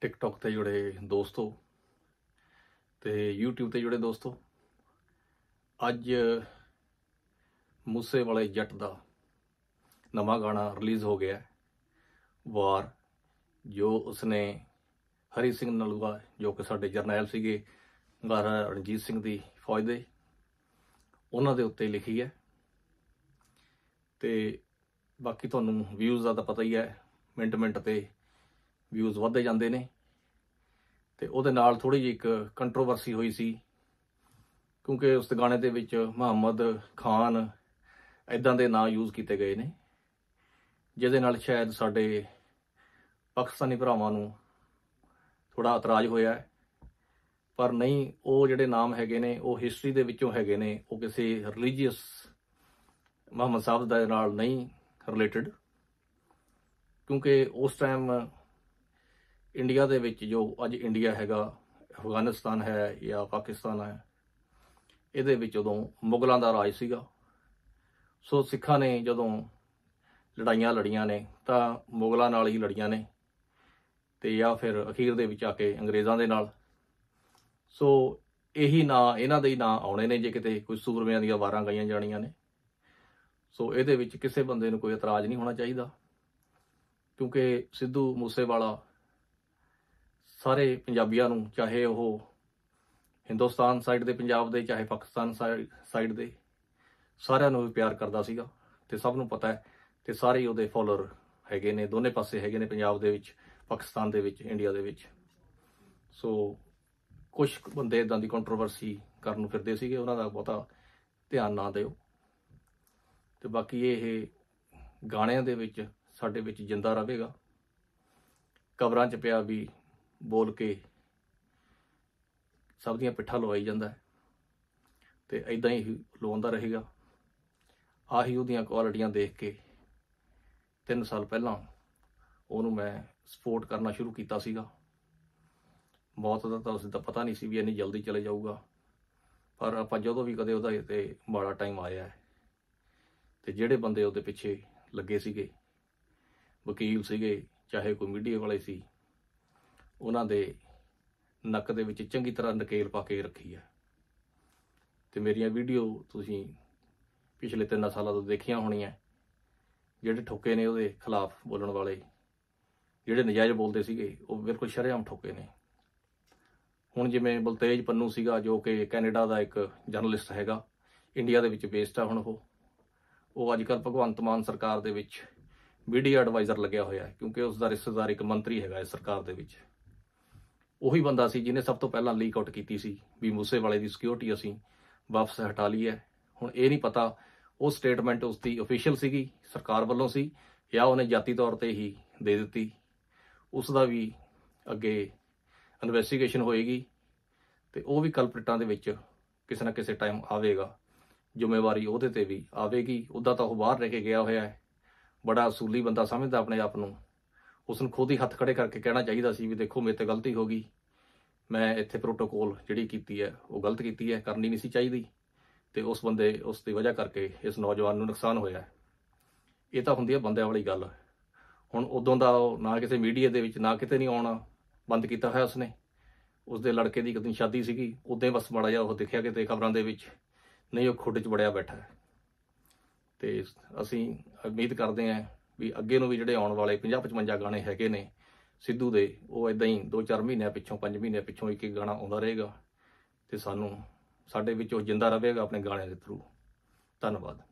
TikTok ਤੇ ਜੁੜੇ ਦੋਸਤੋ ਤੇ YouTube ਤੇ ਜੁੜੇ ਦੋਸਤੋ ਅੱਜ ਮੂਸੇ ਵਾਲੇ ਜੱਟ ਦਾ ਨਵਾਂ ਗਾਣਾ ਰਿਲੀਜ਼ ਹੋ ਗਿਆ ਵਾਰ ਜੋ ਉਸਨੇ ਹਰੀ ਸਿੰਘ ਨਲੂਆ ਜੋ ਕਿ ਸਾਡੇ ਜਰਨੈਲ ਸੀਗੇ ਗਾਰਾ ਰਣਜੀਤ ਸਿੰਘ ਦੀ ਫੌਜ ਦੇ ਉਹਨਾਂ ਦੇ ਉੱਤੇ ਲਿਖੀ ਹੈ ਤੇ ਬਾਕੀ ਤੁਹਾਨੂੰ ਵਿਊਜ਼ ਦਾ ਤਾਂ ਪਤਾ ਹੀ ਹੈ ਮਿੰਟ ਮਿੰਟ ਤੇ ਵਿਊਜ਼ ਵੱਧਦੇ ਜਾਂਦੇ ਨੇ ਤੇ ਉਹਦੇ ਨਾਲ ਥੋੜੀ ਜਿਹੀ ਇੱਕ ਕੰਟਰੋਵਰਸੀ ਹੋਈ ਸੀ ਕਿਉਂਕਿ ਉਸ ਗਾਣੇ ਦੇ ਵਿੱਚ ਮੁਹੰਮਦ ਖਾਨ ਇਦਾਂ ਦੇ ਨਾਂ ਯੂਜ਼ ਕੀਤੇ ਗਏ ਨੇ ਜਿਹਦੇ ਨਾਲ ਸ਼ਾਇਦ ਸਾਡੇ ਪਾਕਿਸਤਾਨੀ ਭਰਾਵਾਂ ਨੂੰ ਥੋੜਾ ਇਤਰਾਜ਼ ਹੋਇਆ ਹੈ ਪਰ ਨਹੀਂ ਉਹ ਜਿਹੜੇ ਨਾਮ ਹੈਗੇ ਨੇ ਉਹ ਹਿਸਟਰੀ ਦੇ ਵਿੱਚੋਂ ਹੈਗੇ ਨੇ ਉਹ ਕਿਸੇ ਰਿਲੀਜੀਅਸ ਮੁਹੰਮਦ ਸਾਹਿਬ ਦੇ ਨਾਲ ਨਹੀਂ ਰਿਲੇਟਡ ਕਿਉਂਕਿ ਉਸ ਟਾਈਮ ਇੰਡੀਆ ਦੇ ਵਿੱਚ ਜੋ ਅੱਜ ਇੰਡੀਆ ਹੈਗਾ ਅਫਗਾਨਿਸਤਾਨ ਹੈ ਜਾਂ ਪਾਕਿਸਤਾਨ ਹੈ ਇਹਦੇ ਵਿੱਚ ਉਦੋਂ ਮੁਗਲਾਂ ਦਾ ਰਾਜ ਸੀਗਾ ਸੋ ਸਿੱਖਾਂ ਨੇ ਜਦੋਂ ਲੜਾਈਆਂ ਲੜੀਆਂ ਨੇ ਤਾਂ ਮੁਗਲਾਂ ਨਾਲ ਹੀ ਲੜੀਆਂ ਨੇ ਤੇ ਜਾਂ ਫਿਰ ਅਖੀਰ ਦੇ ਵਿੱਚ ਆ ਕੇ ਅੰਗਰੇਜ਼ਾਂ ਦੇ ਨਾਲ ਸੋ ਇਹੀ ਨਾਂ ਇਹਨਾਂ ਦੇ ਹੀ ਨਾਂ ਆਉਣੇ ਨੇ ਜੇ ਕਿਤੇ ਕੋਈ ਸੂਰਮਿਆਂ ਦੀਆਂ ਵਾਰਾਂ ਗਾਈਆਂ ਜਾਣੀਆਂ ਨੇ ਸੋ ਇਹਦੇ ਵਿੱਚ ਕਿਸੇ ਬੰਦੇ ਨੂੰ ਕੋਈ ਇਤਰਾਜ਼ ਨਹੀਂ ਹੋਣਾ ਚਾਹੀਦਾ ਕਿਉਂਕਿ ਸਿੱਧੂ ਮੂਸੇਵਾਲਾ ਸਾਰੇ ਪੰਜਾਬੀਆਂ ਨੂੰ ਚਾਹੇ ਉਹ ਹਿੰਦੁਸਤਾਨ ਸਾਈਡ ਦੇ ਪੰਜਾਬ ਦੇ ਚਾਹੇ ਪਾਕਿਸਤਾਨ ਸਾਈਡ ਦੇ ਸਾਰਿਆਂ ਨੂੰ ਵੀ ਪਿਆਰ ਕਰਦਾ ਸੀਗਾ ਤੇ ਸਭ ਨੂੰ ਪਤਾ ਹੈ ਤੇ ਸਾਰੇ ਉਹਦੇ ਫਾਲੋਅਰ ਹੈਗੇ ਨੇ ਦੋਨੇ ਪਾਸੇ ਹੈਗੇ ਨੇ ਪੰਜਾਬ ਦੇ ਵਿੱਚ ਪਾਕਿਸਤਾਨ ਦੇ ਵਿੱਚ ਇੰਡੀਆ ਦੇ ਵਿੱਚ ਸੋ ਕੁਝ ਬੰਦੇ ਇਦਾਂ ਦੀ ਕੰਟਰੋਵਰਸੀ ਕਰਨ ਨੂੰ ਫਿਰਦੇ ਸੀਗੇ ਉਹਨਾਂ ਦਾ ਬਹੁਤਾ ਧਿਆਨ ਨਾ ਦਿਓ ਤੇ ਬਾਕੀ ਇਹ ਗਾਣਿਆਂ ਦੇ ਵਿੱਚ ਸਾਡੇ ਵਿੱਚ ਜਿੰਦਾ ਰਹੇਗਾ ਕਬਰਾਂ 'ਚ ਪਿਆ ਵੀ ਬੋਲ ਕੇ ਸਭ ਦੀਆਂ ਪਿੱਠਾਂ ਲਵਾਈ ਜਾਂਦਾ ਹੈ ਤੇ ਐਦਾਂ ਹੀ ਲਵਾਉਂਦਾ ਰਹੇਗਾ ਆਹੀ ਉਹਦੀਆਂ ਕੁਆਲਿਟੀਆਂ ਦੇਖ ਕੇ 3 ਸਾਲ ਪਹਿਲਾਂ ਉਹਨੂੰ ਮੈਂ ਸਪੋਰਟ ਕਰਨਾ ਸ਼ੁਰੂ ਕੀਤਾ ਸੀਗਾ ਬਹੁਤ ਦਾ ਤਾਂ ਉਸੇ ਦਾ ਪਤਾ ਨਹੀਂ ਸੀ ਵੀ ਇੰਨੀ ਜਲਦੀ ਚਲੇ ਜਾਊਗਾ ਪਰ ਆਪਾਂ ਜਦੋਂ ਵੀ ਕਦੇ ਉਹਦਾ ਤੇ ਮਾੜਾ ਟਾਈਮ ਆਇਆ ਹੈ ਤੇ ਜਿਹੜੇ ਬੰਦੇ ਉਹਦੇ ਪਿੱਛੇ ਲੱਗੇ ਸੀਗੇ ਵਕੀਲ ਸੀਗੇ ਚਾਹੇ ਕੋਈ ਮੀਡੀਆ ਵਾਲੇ ਸੀ ਉਹਨਾਂ ਦੇ ਨੱਕ ਦੇ ਵਿੱਚ ਚੰਗੀ ਤਰ੍ਹਾਂ ਨਕੇਲ ਪਾ ਕੇ ਰੱਖੀ ਹੈ ਤੇ ਮੇਰੀਆਂ ਵੀਡੀਓ ਤੁਸੀਂ ਪਿਛਲੇ 3 ਸਾਲਾਂ ਤੋਂ ਦੇਖੀਆਂ ਹੋਣੀਆਂ ਜਿਹੜੇ ਠੋਕੇ ਨੇ ਉਹਦੇ ਖਿਲਾਫ ਬੋਲਣ ਵਾਲੇ ਜਿਹੜੇ ਨਜਾਇਜ਼ ਬੋਲਦੇ ਸੀਗੇ ਉਹ ਬਿਲਕੁਲ ਸ਼ਰੇਆਮ ਠੋਕੇ ਨੇ ਹੁਣ ਜਿਵੇਂ ਬਲਤੇਜ ਪੰਨੂ ਸੀਗਾ ਜੋ ਕਿ ਕੈਨੇਡਾ ਦਾ ਇੱਕ ਜਰਨਲਿਸਟ ਹੈਗਾ ਇੰਡੀਆ ਦੇ ਵਿੱਚ ਬੇਸਡ ਆ ਹੁਣ ਉਹ ਉਹ ਅੱਜ ਕੱਲ ਭਗਵੰਤ ਮਾਨ ਸਰਕਾਰ ਦੇ ਵਿੱਚ ਮੀਡੀਆ ਐਡਵਾਈਜ਼ਰ ਲੱਗਿਆ ਹੋਇਆ ਹੈ ਕਿਉਂਕਿ ਉਸ ਦਾ ਰਿਸ਼ਤੇਦਾਰ ਇੱਕ ਮੰਤਰੀ ਹੈਗਾ ਇਸ ਸਰਕਾਰ ਦੇ ਵਿੱਚ ਉਹੀ ਬੰਦਾ ਸੀ ਜਿਹਨੇ ਸਭ ਤੋਂ ਪਹਿਲਾਂ ਲੀਕ ਆਊਟ ਕੀਤੀ ਸੀ ਵੀ ਮੂਸੇ ਵਾਲੇ ਦੀ ਸਿਕਿਉਰਿਟੀ ਅਸੀਂ ਵਾਪਸ ਹਟਾ ਲਈ ਹੈ ਹੁਣ ਇਹ ਨਹੀਂ ਪਤਾ ਉਹ ਸਟੇਟਮੈਂਟ ਉਸ ਦੀ ਅਫੀਸ਼ੀਅਲ ਸੀਗੀ ਸਰਕਾਰ ਵੱਲੋਂ ਸੀ ਜਾਂ ਉਹਨੇ ਜਾਤੀ ਤੌਰ ਤੇ ਹੀ ਦੇ ਦਿੱਤੀ ਉਸ ਦਾ ਵੀ ਅੱਗੇ ਇਨਵੈਸਟੀਗੇਸ਼ਨ ਹੋਏਗੀ ਤੇ ਉਹ ਵੀ ਕਲਪਰੇਟਾਂ ਦੇ ਵਿੱਚ ਕਿਸੇ ਨਾ ਕਿਸੇ ਟਾਈਮ ਆਵੇਗਾ ਜ਼ਿੰਮੇਵਾਰੀ ਉਹਦੇ ਤੇ ਵੀ ਆਵੇਗੀ ਉਦਾਂ ਤਾਂ ਉਹ ਬਾਹਰ ਰਹਿ ਕੇ ਗਿਆ ਹੋਇਆ ਹੈ ਬੜਾ ਅਸੂਲੀ ਬੰਦਾ ਸਮਝਦਾ ਆਪਣੇ ਆਪ ਨੂੰ ਉਸ ਨੂੰ ਖੁਦ ਹੀ ਹੱਥ ਖੜੇ ਕਰਕੇ ਕਹਿਣਾ ਚਾਹੀਦਾ ਸੀ ਵੀ ਦੇਖੋ ਮੇਰੇ ਤੇ ਗਲਤੀ ਹੋ ਗਈ ਮੈਂ ਇੱਥੇ ਪ੍ਰੋਟੋਕੋਲ ਜਿਹੜੀ ਕੀਤੀ ਹੈ ਉਹ ਗਲਤ ਕੀਤੀ ਹੈ ਕਰਨੀ ਨਹੀਂ ਸੀ ਚਾਹੀਦੀ ਤੇ ਉਸ ਬੰਦੇ ਉਸ ਦੀ ਵਜ੍ਹਾ ਕਰਕੇ ਇਸ ਨੌਜਵਾਨ ਨੂੰ ਨੁਕਸਾਨ ਹੋਇਆ ਇਹ ਤਾਂ ਹੁੰਦੀ ਹੈ ਬੰਦਿਆਂ ਵਾਲੀ ਗੱਲ ਹੁਣ ਉਦੋਂ ਦਾ ਨਾ ਕਿਸੇ ਮੀਡੀਆ ਦੇ ਵਿੱਚ ਨਾ ਕਿਤੇ ਨਹੀਂ ਆਉਣਾ ਬੰਦ ਕੀਤਾ ਹੋਇਆ ਉਸਨੇ ਉਸਦੇ ਲੜਕੇ ਦੀ ਕਦੋਂ ਸ਼ਾਦੀ ਸੀਗੀ ਉਦੋਂ ਬਸ ਮੜਾ ਜਾ ਉਹ ਕਿ ਕਿਤੇ ਖਬਰਾਂ ਦੇ ਵਿੱਚ ਨਹੀਂ ਉਹ ਖੁੱਡ 'ਚ ਬੜਿਆ ਬੈਠਾ ਤੇ ਅਸੀਂ ਉਮੀਦ ਕਰਦੇ ਆਂ ਵੀ ਅੱਗੇ ਨੂੰ ਵੀ ਜਿਹੜੇ ਆਉਣ ਵਾਲੇ 50 55 ਗਾਣੇ ਹੈਗੇ ਨੇ ਸਿੱਧੂ ਦੇ ਉਹ ਇਦਾਂ ਹੀ 2-4 ਮਹੀਨਿਆਂ ਪਿੱਛੋਂ 5 ਮਹੀਨਿਆਂ ਪਿੱਛੋਂ ਇੱਕ ਇੱਕ ਗਾਣਾ ਆਉਂਦਾ ਰਹੇਗਾ ਤੇ ਸਾਨੂੰ ਸਾਡੇ ਵਿੱਚ ਉਹ ਜਿੰਦਾ ਰਹੇਗਾ ਆਪਣੇ ਗਾਣਿਆਂ ਦੇ ਥਰੂ ਧੰਨਵਾਦ